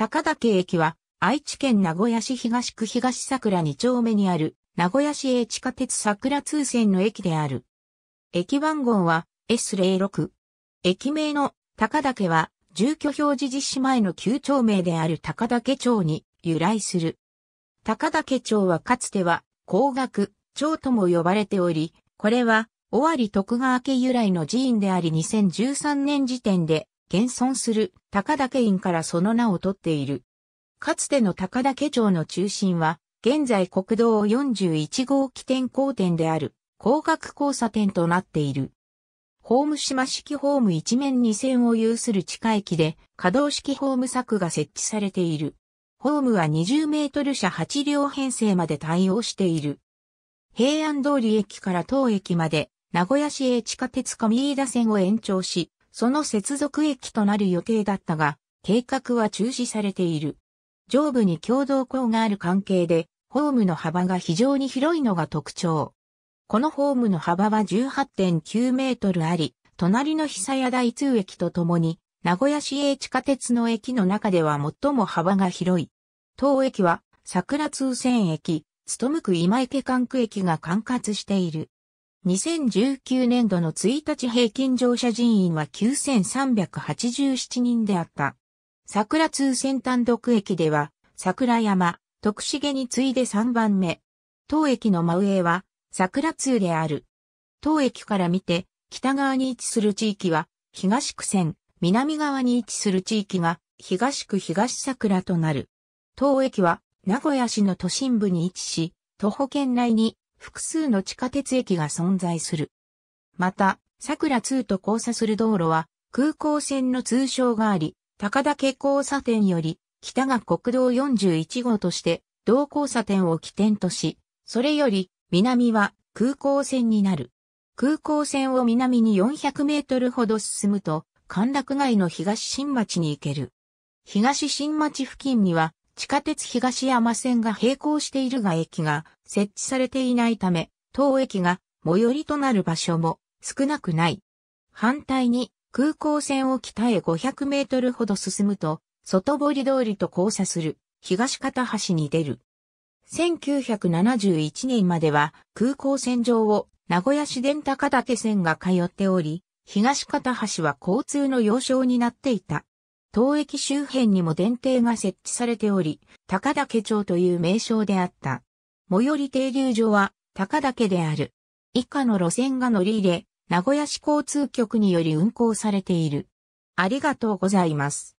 高岳駅は、愛知県名古屋市東区東桜2丁目にある、名古屋市営地下鉄桜通線の駅である。駅番号は S06。駅名の高岳は、住居表示実施前の旧町名である高岳町に由来する。高岳町はかつては、高岳町とも呼ばれており、これは、尾張徳川家由来の寺院であり2013年時点で現存する高岳院からその名を取っている。かつての高岳町の中心は、現在国道41号起点交点である、高額交差点となっている。ホーム島式ホーム一面2線を有する地下駅で、可動式ホーム柵が設置されている。ホームは20メートル車8両編成まで対応している。平安通り駅から当駅まで、名古屋市営地下鉄上飯田線を延長し、その接続駅となる予定だったが、計画は中止されている。上部に共同校がある関係で、ホームの幅が非常に広いのが特徴。このホームの幅は18.9メートルあり、隣の久屋大通駅とともに、名古屋市営地下鉄の駅の中では最も幅が広い。当駅は、桜通線駅、勤むく今池管区駅が管轄している。2019年度の1日平均乗車人員は9387人であった。桜通先端独駅では、桜山、徳重に次いで3番目。当駅の真上は、桜通である。当駅から見て、北側に位置する地域は、東区線、南側に位置する地域が、東区東桜となる。当駅は、名古屋市の都心部に位置し、徒歩圏内に複数の地下鉄駅が存在する。また、桜通と交差する道路は空港線の通称があり、高岳交差点より北が国道41号として同交差点を起点とし、それより南は空港線になる。空港線を南に400メートルほど進むと、歓楽街の東新町に行ける。東新町付近には地下鉄東山線が並行しているが駅が設置されていないため、当駅が最寄りとなる場所も少なくない。反対に空港線を北へ500メートルほど進むと、外堀通りと交差する東片橋に出る。1971年までは空港線上を名古屋市電高立線が通っており、東片橋は交通の要衝になっていた。当駅周辺にも電停が設置されており、高岳町という名称であった。最寄り停留所は高岳である。以下の路線が乗り入れ、名古屋市交通局により運行されている。ありがとうございます。